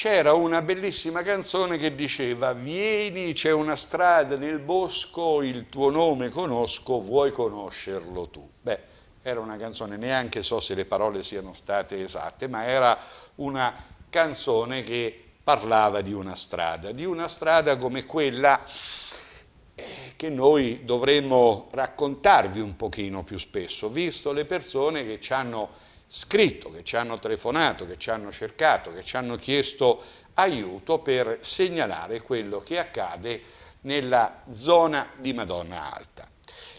c'era una bellissima canzone che diceva vieni c'è una strada nel bosco, il tuo nome conosco, vuoi conoscerlo tu. Beh, era una canzone, neanche so se le parole siano state esatte, ma era una canzone che parlava di una strada, di una strada come quella eh, che noi dovremmo raccontarvi un pochino più spesso, visto le persone che ci hanno scritto, che ci hanno telefonato, che ci hanno cercato, che ci hanno chiesto aiuto per segnalare quello che accade nella zona di Madonna Alta.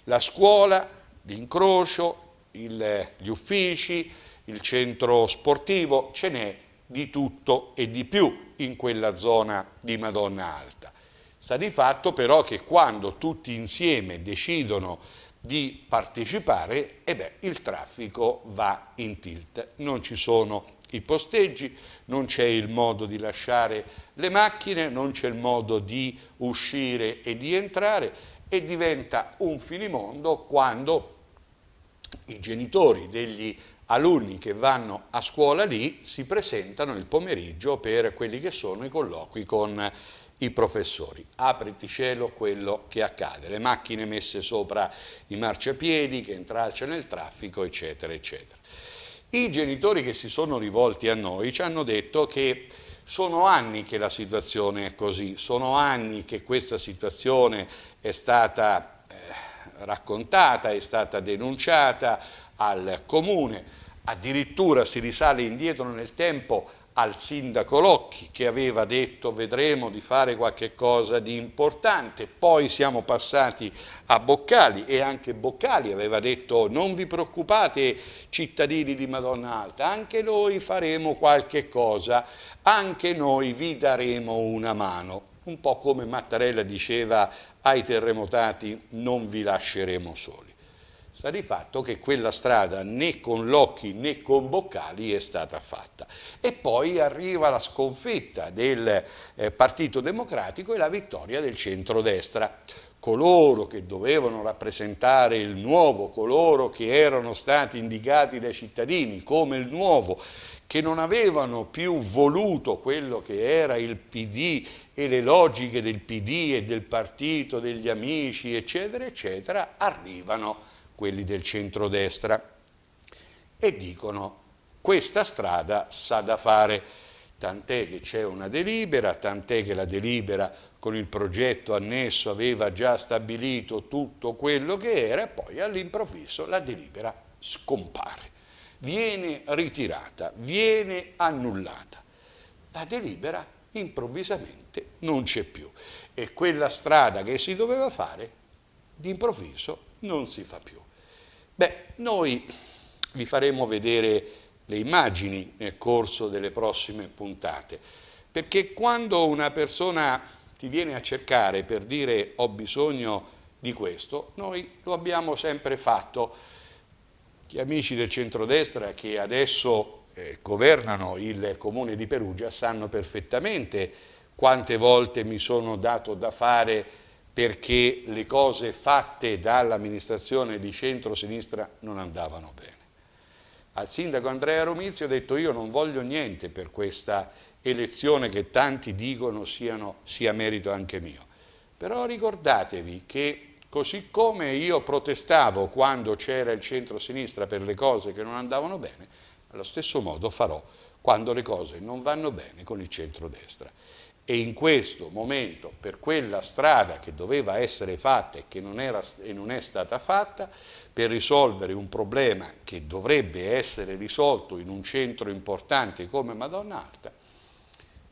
La scuola, l'incrocio, il, gli uffici, il centro sportivo, ce n'è di tutto e di più in quella zona di Madonna Alta. Sta di fatto però che quando tutti insieme decidono di partecipare e beh, il traffico va in tilt, non ci sono i posteggi, non c'è il modo di lasciare le macchine, non c'è il modo di uscire e di entrare e diventa un finimondo quando i genitori degli alunni che vanno a scuola lì si presentano il pomeriggio per quelli che sono i colloqui con i professori. Apriti cielo quello che accade, le macchine messe sopra i marciapiedi che intralciano il traffico, eccetera, eccetera. I genitori che si sono rivolti a noi ci hanno detto che sono anni che la situazione è così, sono anni che questa situazione è stata eh, raccontata, è stata denunciata al comune, addirittura si risale indietro nel tempo al sindaco Locchi che aveva detto vedremo di fare qualche cosa di importante, poi siamo passati a Boccali e anche Boccali aveva detto non vi preoccupate cittadini di Madonna Alta, anche noi faremo qualche cosa, anche noi vi daremo una mano, un po' come Mattarella diceva ai terremotati non vi lasceremo soli sta di fatto che quella strada né con Locchi né con Boccali è stata fatta. E poi arriva la sconfitta del eh, Partito Democratico e la vittoria del centrodestra coloro che dovevano rappresentare il nuovo, coloro che erano stati indicati dai cittadini come il nuovo, che non avevano più voluto quello che era il PD e le logiche del PD e del partito, degli amici, eccetera, eccetera, arrivano quelli del centrodestra, e dicono questa strada sa da fare, tant'è che c'è una delibera, tant'è che la delibera con il progetto annesso aveva già stabilito tutto quello che era, e poi all'improvviso la delibera scompare, viene ritirata, viene annullata. La delibera improvvisamente non c'è più e quella strada che si doveva fare d'improvviso non si fa più. Beh, noi vi faremo vedere le immagini nel corso delle prossime puntate, perché quando una persona ti viene a cercare per dire ho bisogno di questo, noi lo abbiamo sempre fatto. Gli amici del centrodestra che adesso eh, governano il comune di Perugia sanno perfettamente quante volte mi sono dato da fare perché le cose fatte dall'amministrazione di centro-sinistra non andavano bene. Al sindaco Andrea Romizio ho detto io non voglio niente per questa elezione che tanti dicono siano, sia merito anche mio. Però ricordatevi che così come io protestavo quando c'era il centro-sinistra per le cose che non andavano bene, allo stesso modo farò quando le cose non vanno bene con il centrodestra e in questo momento per quella strada che doveva essere fatta e che non, era, e non, è stata fatta, per risolvere un problema che dovrebbe essere risolto in un centro importante come Madonna Madonnarta,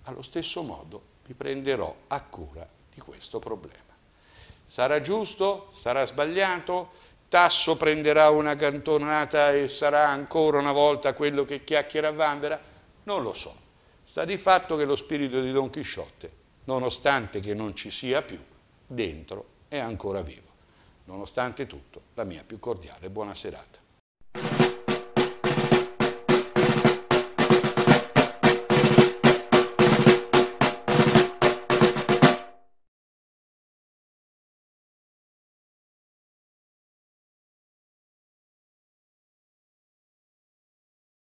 allo stesso modo mi prenderò a cura di questo problema. Sarà giusto? Sarà sbagliato? Tasso prenderà una cantonata e sarà ancora una volta quello che chiacchiera a Vanvera? Non lo so Sta di fatto che lo spirito di Don Chisciotte, nonostante che non ci sia più, dentro è ancora vivo. Nonostante tutto, la mia più cordiale buona serata.